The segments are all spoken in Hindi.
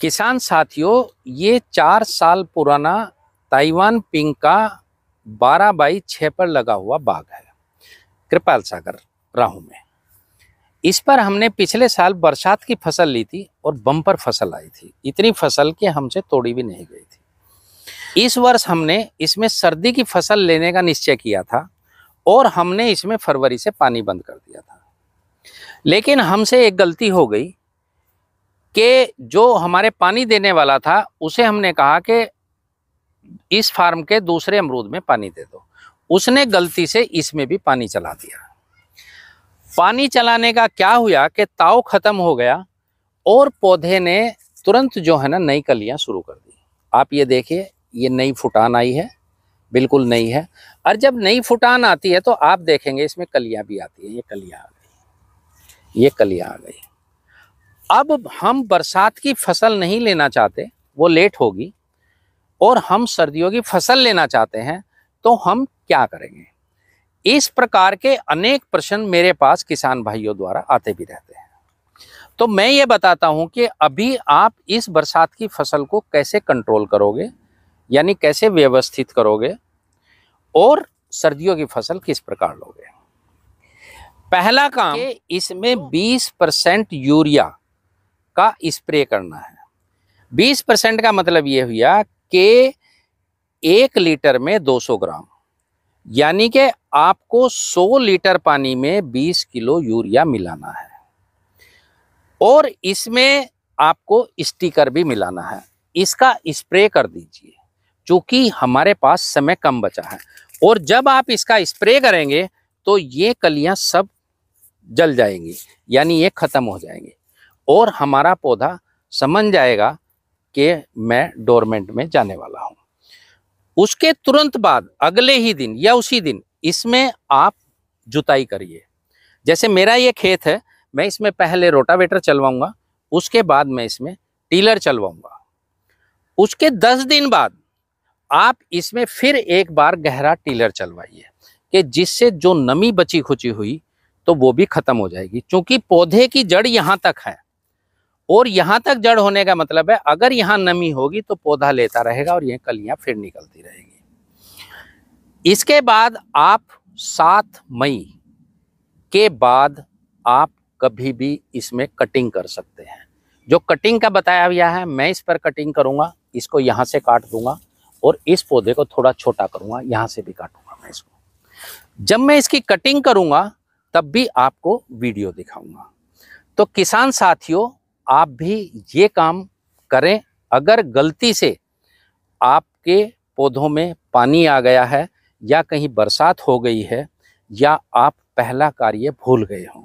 किसान साथियों ये चार साल पुराना ताइवान पिंक का बारह बाई छः पर लगा हुआ बाग है कृपाल सागर राहू में इस पर हमने पिछले साल बरसात की फसल ली थी और बम्पर फसल आई थी इतनी फसल कि हमसे तोड़ी भी नहीं गई थी इस वर्ष हमने इसमें सर्दी की फसल लेने का निश्चय किया था और हमने इसमें फरवरी से पानी बंद कर दिया था लेकिन हमसे एक गलती हो गई कि जो हमारे पानी देने वाला था उसे हमने कहा कि इस फार्म के दूसरे अमरूद में पानी दे दो उसने गलती से इसमें भी पानी चला दिया पानी चलाने का क्या हुआ कि ताव ख़त्म हो गया और पौधे ने तुरंत जो है ना नई कलियाँ शुरू कर दी आप ये देखिए ये नई फुटान आई है बिल्कुल नई है और जब नई फुटान आती है तो आप देखेंगे इसमें कलियाँ भी आती है ये कलियां आ गई ये कलियां आ गई अब हम बरसात की फसल नहीं लेना चाहते वो लेट होगी और हम सर्दियों की फसल लेना चाहते हैं तो हम क्या करेंगे इस प्रकार के अनेक प्रश्न मेरे पास किसान भाइयों द्वारा आते भी रहते हैं तो मैं ये बताता हूँ कि अभी आप इस बरसात की फसल को कैसे कंट्रोल करोगे यानी कैसे व्यवस्थित करोगे और सर्दियों की फसल किस प्रकार लोगे पहला काम इसमें 20 परसेंट यूरिया का स्प्रे करना है 20 परसेंट का मतलब ये हुआ कि एक लीटर में 200 ग्राम यानी कि आपको 100 लीटर पानी में 20 किलो यूरिया मिलाना है और इसमें आपको स्टिकर भी मिलाना है इसका स्प्रे कर दीजिए क्योंकि हमारे पास समय कम बचा है और जब आप इसका स्प्रे करेंगे तो ये कलियां सब जल जाएंगी यानी ये ख़त्म हो जाएंगे और हमारा पौधा समझ जाएगा कि मैं डोरमेंट में जाने वाला हूँ उसके तुरंत बाद अगले ही दिन या उसी दिन इसमें आप जुताई करिए जैसे मेरा ये खेत है मैं इसमें पहले रोटावेटर चलवाऊंगा उसके बाद मैं इसमें टीलर चलवाऊंगा उसके दस दिन बाद आप इसमें फिर एक बार गहरा टीलर चलवाइए कि जिससे जो नमी बची खुची हुई तो वो भी ख़त्म हो जाएगी क्योंकि पौधे की जड़ यहाँ तक है और यहाँ तक जड़ होने का मतलब है अगर यहाँ नमी होगी तो पौधा लेता रहेगा और ये कलियाँ फिर निकलती रहेगी इसके बाद आप सात मई के बाद आप कभी भी इसमें कटिंग कर सकते हैं जो कटिंग का बताया गया है मैं इस पर कटिंग करूँगा इसको यहाँ से काट दूंगा और इस पौधे को थोड़ा छोटा करूँगा यहाँ से भी काटूंगा मैं इसको जब मैं इसकी कटिंग करूँगा तब भी आपको वीडियो दिखाऊंगा तो किसान साथियों आप भी ये काम करें अगर गलती से आपके पौधों में पानी आ गया है या कहीं बरसात हो गई है या आप पहला कार्य भूल गए हों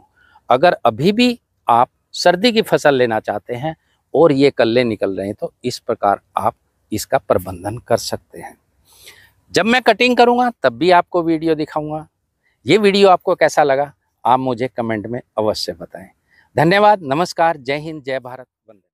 अगर अभी भी आप सर्दी की फसल लेना चाहते हैं और ये कल्ले निकल रहे हैं तो इस प्रकार आप इसका प्रबंधन कर सकते हैं जब मैं कटिंग करूँगा तब भी आपको वीडियो दिखाऊँगा ये वीडियो आपको कैसा लगा आप मुझे कमेंट में अवश्य बताएं धन्यवाद नमस्कार जय हिंद जय भारत वंदे